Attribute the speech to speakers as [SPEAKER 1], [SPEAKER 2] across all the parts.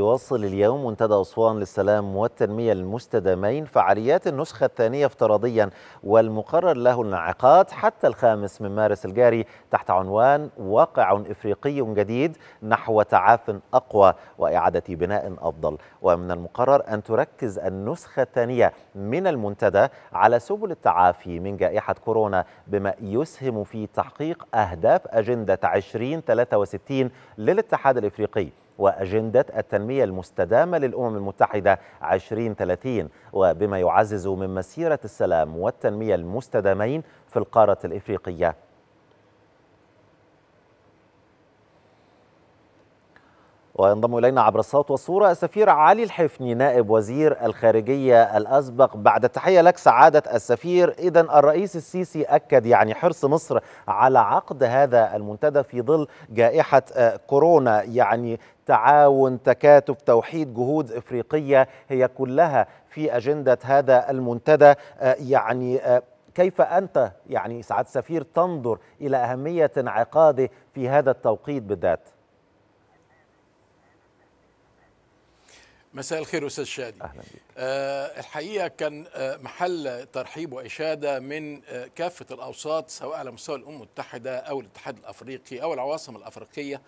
[SPEAKER 1] يواصل اليوم منتدى أسوان للسلام والتنمية المستدامين فعاليات النسخة الثانية افتراضيا والمقرر له الانعقاد حتى الخامس من مارس الجاري تحت عنوان واقع إفريقي جديد نحو تعاف أقوى وإعادة بناء أفضل ومن المقرر أن تركز النسخة الثانية من المنتدى على سبل التعافي من جائحة كورونا بما يسهم في تحقيق أهداف أجندة 2063 للاتحاد الإفريقي وأجندة التنمية المستدامة للأمم المتحدة 2030 وبما يعزز من مسيرة السلام والتنمية المستدامين في القارة الإفريقية وينضم إلينا عبر الصوت والصورة السفير علي الحفني نائب وزير الخارجية الأسبق بعد التحية لك سعادة السفير إذا الرئيس السيسي أكد يعني حرص مصر على عقد هذا المنتدى في ظل جائحة آه، كورونا يعني تعاون تكاتف توحيد جهود إفريقية هي كلها في أجندة هذا المنتدى آه، يعني آه، كيف أنت يعني سعادة السفير تنظر إلى أهمية انعقاده في هذا التوقيت بالذات؟
[SPEAKER 2] مساء الخير استاذ شادي اهلا بك. أه الحقيقه كان آه، محل ترحيب واشاده من آه، كافه الاوساط سواء على مستوى الامم المتحده او الاتحاد الافريقي او العواصم الافريقيه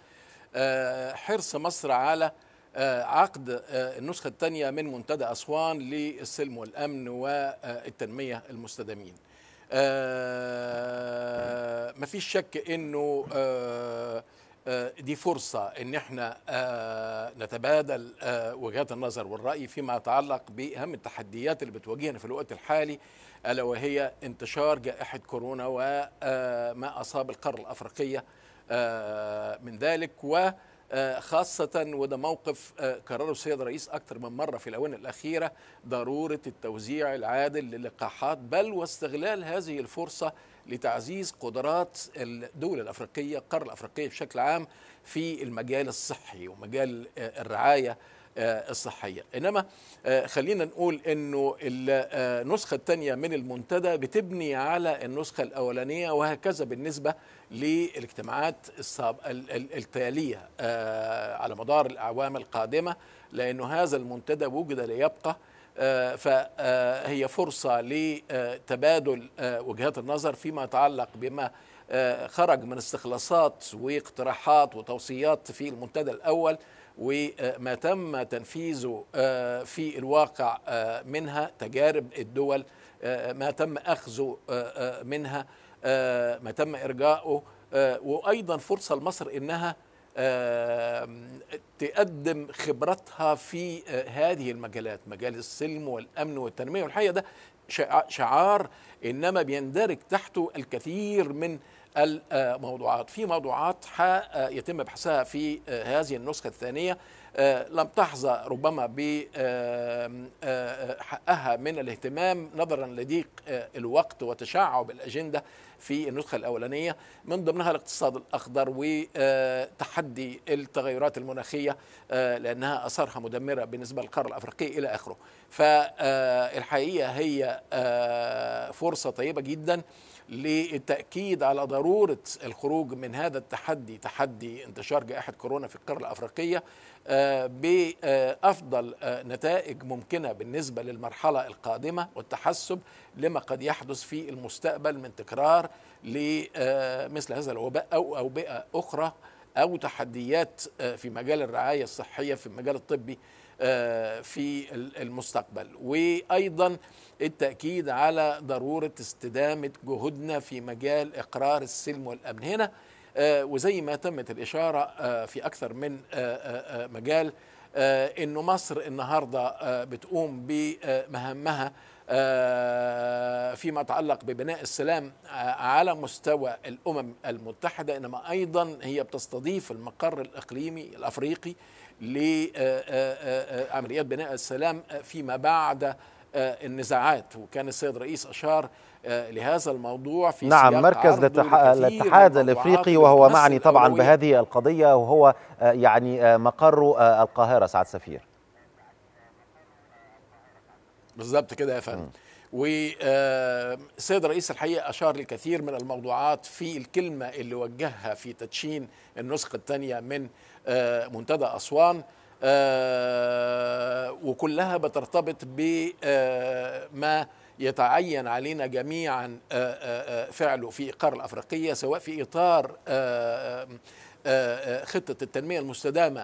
[SPEAKER 2] أه حرص مصر على آه، عقد النسخه الثانيه من منتدى اسوان للسلم والامن والتنميه المستدامين مفيش شك انه آه، دي فرصة ان احنا آه، نتبادل آه، وجهات النظر والرأي فيما يتعلق بأهم التحديات اللي بتواجهنا في الوقت الحالي ألا وهي انتشار جائحة كورونا وما أصاب القارة الأفريقية من ذلك وخاصة وده موقف كرره السيد الرئيس أكثر من مرة في الآونة الأخيرة ضرورة التوزيع العادل للقاحات بل واستغلال هذه الفرصة لتعزيز قدرات الدول الافريقيه القاره الافريقيه بشكل عام في المجال الصحي ومجال آه، الرعايه آه، الصحية إنما آه، خلينا نقول أنه النسخة الثانية من المنتدى بتبني على النسخة الأولانية وهكذا بالنسبة للاجتماعات التالية على مدار الأعوام القادمة لأنه هذا المنتدى وجد ليبقى آه، فهي آه، فرصة لتبادل آه، وجهات النظر فيما يتعلق بما خرج من استخلاصات واقتراحات وتوصيات في المنتدى الأول وما تم تنفيذه في الواقع منها تجارب الدول ما تم أخذه منها ما تم إرجاؤه وأيضا فرصة لمصر إنها تقدم خبرتها في آه، هذه المجالات مجال السلم والأمن والتنمية والحقيقة ده شعار إنما بيندرج تحته الكثير من الموضوعات في موضوعات آه، يتم بحثها في آه، هذه النسخة الثانية آه، لم تحظى ربما بحقها آه، من الاهتمام نظرا لضيق آه، الوقت وتشعب الأجندة في النسخة الأولانية من ضمنها الاقتصاد الأخضر وتحدي التغيرات المناخية لأنها أثارها مدمرة بالنسبة للقارة الأفريقية إلى آخره فالحقيقة هي فرصة طيبة جدا للتأكيد على ضرورة الخروج من هذا التحدي تحدي انتشار جائحة كورونا في القارة الأفريقية آه، بافضل آه، نتائج ممكنه بالنسبه للمرحله القادمه والتحسب لما قد يحدث في المستقبل من تكرار لمثل آه، هذا الوباء او اوبئه اخرى او تحديات في مجال الرعايه الصحيه في المجال الطبي في المستقبل وايضا التاكيد على ضروره استدامه جهودنا في مجال اقرار السلم والامن هنا آه، وزي ما تمت الإشارة آه، في أكثر من آه، مجال أنه مصر النهاردة بتقوم بمهمها فيما يتعلق ببناء السلام على مستوى الامم المتحده انما ايضا هي بتستضيف المقر الاقليمي الافريقي لعمليات بناء السلام فيما بعد النزاعات وكان السيد رئيس اشار آه، لهذا الموضوع في نعم مركز الاتحاد الافريقي وهو معني طبعا الأولوية. بهذه
[SPEAKER 1] القضيه وهو آه، يعني آه، مقر القاهره سعد سفير
[SPEAKER 2] بالظبط كده يا فندم والسيد رئيس الحقيقه اشار لكثير من الموضوعات في الكلمه اللي وجهها في تدشين النسخه الثانيه من منتدى اسوان وكلها بترتبط بما يتعين علينا جميعا آه، آه، آه، فعله في القاره الأفريقية سواء في إطار خطة التنمية المستدامة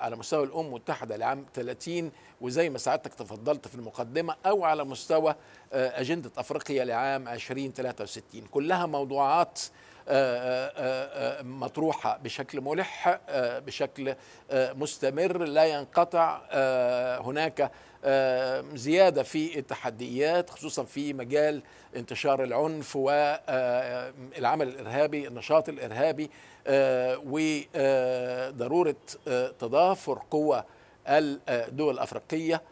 [SPEAKER 2] على مستوى الأمم المتحدة لعام 30 وزي ما سعادتك تفضلت في المقدمة أو على مستوى أجندة أفريقيا لعام 2063 كلها موضوعات مطروحة بشكل ملح بشكل مستمر لا ينقطع هناك زيادة في التحديات خصوصا في مجال انتشار العنف والعمل الإرهابي النشاط الإرهابي وضرورة تضافر قوة الدول الأفريقية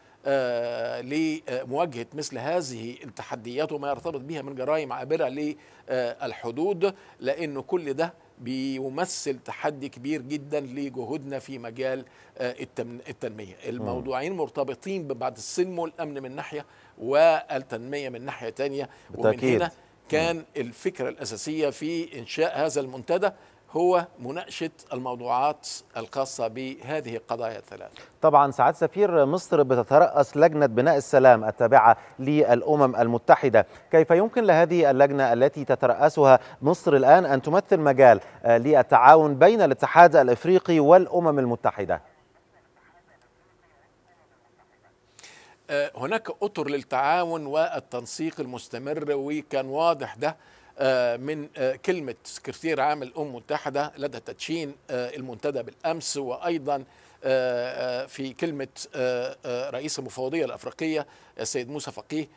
[SPEAKER 2] لمواجهة مثل هذه التحديات وما يرتبط بها من جرائم عابرة للحدود لأن كل ده بيمثل تحدي كبير جدا لجهودنا في مجال آه، التنميه الموضوعين مرتبطين ببعض السلم والامن من ناحيه والتنميه من ناحيه تانية ومن هنا كان الفكره الاساسيه في انشاء هذا المنتدى هو مناقشة الموضوعات الخاصة بهذه القضايا الثلاث
[SPEAKER 1] طبعا سعاد سفير مصر بتترأس لجنة بناء السلام التابعة للأمم المتحدة كيف يمكن لهذه اللجنة التي تترأسها مصر الآن أن تمثل مجال للتعاون بين الاتحاد الإفريقي والأمم المتحدة
[SPEAKER 2] آه، هناك أطر للتعاون والتنسيق المستمر وكان واضح ده آه، من آه، كلمة سكرتير عام الأمم المتحدة لدى تدشين آه، المنتدى بالأمس وأيضا في كلمة رئيس المفوضية الأفريقية السيد موسى فقيه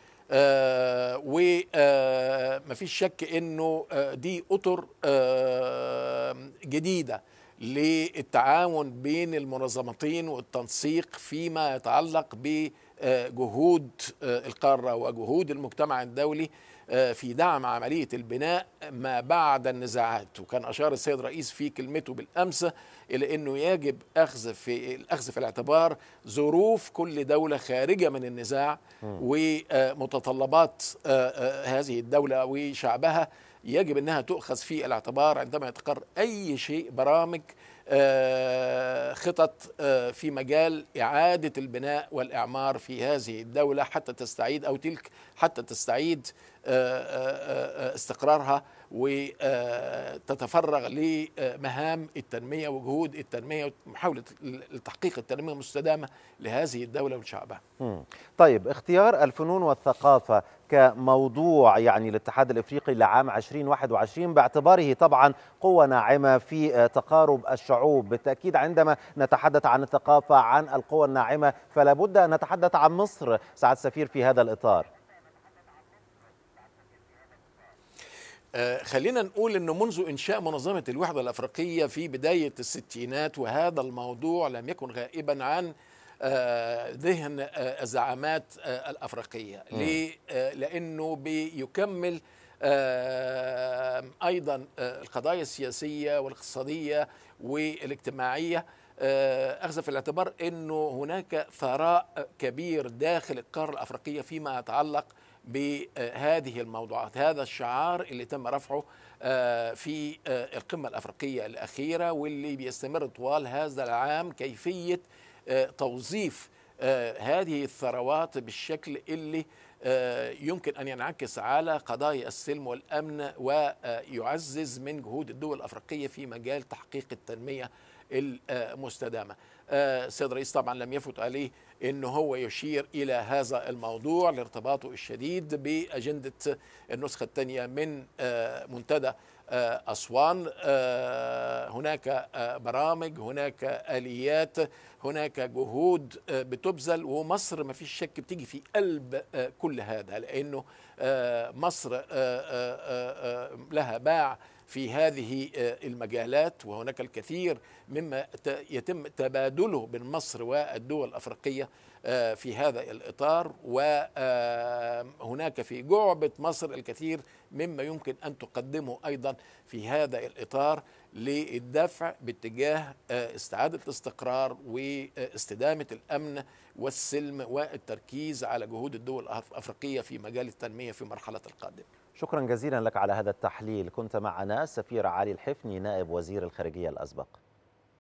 [SPEAKER 2] وما فيش شك أنه دي أطر جديدة للتعاون بين المنظمتين والتنسيق فيما يتعلق بجهود القارة وجهود المجتمع الدولي آه، في دعم عملية البناء ما بعد النزاعات وكان أشار السيد الرئيس في كلمته بالأمس إلى أنه يجب أخذ في الأخذ في الاعتبار ظروف كل دولة خارجة من النزاع ومتطلبات آه، آه، هذه الدولة وشعبها يجب أنها تؤخذ في الاعتبار عندما يتقر أي شيء برامج آه، خطط آه، في مجال إعادة البناء والإعمار في هذه الدولة حتى تستعيد أو تلك حتى تستعيد آه، استقرارها وتتفرغ لمهام التنمية وجهود التنمية ومحاولة تحقيق التنمية المستدامة لهذه الدولة ولشعبها
[SPEAKER 1] طيب اختيار الفنون والثقافة موضوع يعني الاتحاد الافريقي لعام 2021 باعتباره طبعا قوه ناعمه في آه، تقارب الشعوب بالتاكيد عندما نتحدث عن الثقافه عن القوى الناعمه فلا بد ان نتحدث عن مصر سعد السفير في هذا الاطار آه، خلينا نقول انه منذ انشاء منظمه
[SPEAKER 2] الوحده الافريقيه في بدايه الستينات وهذا الموضوع لم يكن غائبا عن ذهن الزعامات آه، آه، الافريقيه ليه؟ آه، لانه بيكمل ايضا القضايا السياسيه والاقتصاديه والاجتماعيه اخذ في الاعتبار انه هناك ثراء كبير داخل القاره الافريقيه فيما يتعلق بهذه الموضوعات هذا الشعار اللي تم رفعه في القمه الافريقيه الاخيره واللي بيستمر طوال هذا العام كيفيه آه، توظيف آه، هذه الثروات بالشكل اللي آه، يمكن أن ينعكس على قضايا السلم والأمن ويعزز من جهود الدول الأفريقية في مجال تحقيق التنمية المستدامة سيد الرئيس طبعا لم يفت عليه أنه هو يشير إلى هذا الموضوع لارتباطه الشديد بأجندة النسخة الثانية من منتدى أسوان آه، آه، هناك آه، برامج هناك آليات هناك جهود بتبذل ومصر ما فيش شك بتيجي في قلب كل هذا لأنه مصر لها باع في هذه آه، المجالات وهناك الكثير مما يتم تبادله بين مصر والدول الافريقيه آه، في هذا الاطار وهناك آه، في جعبه مصر الكثير مما يمكن ان تقدمه ايضا في هذا الاطار للدفع باتجاه استعاده الاستقرار واستدامه الامن والسلم والتركيز على جهود الدول الافريقيه في مجال التنميه في مرحله القادمه
[SPEAKER 1] شكرا جزيلا لك على هذا التحليل كنت معنا سفير علي الحفني نائب وزير الخارجية الأسبق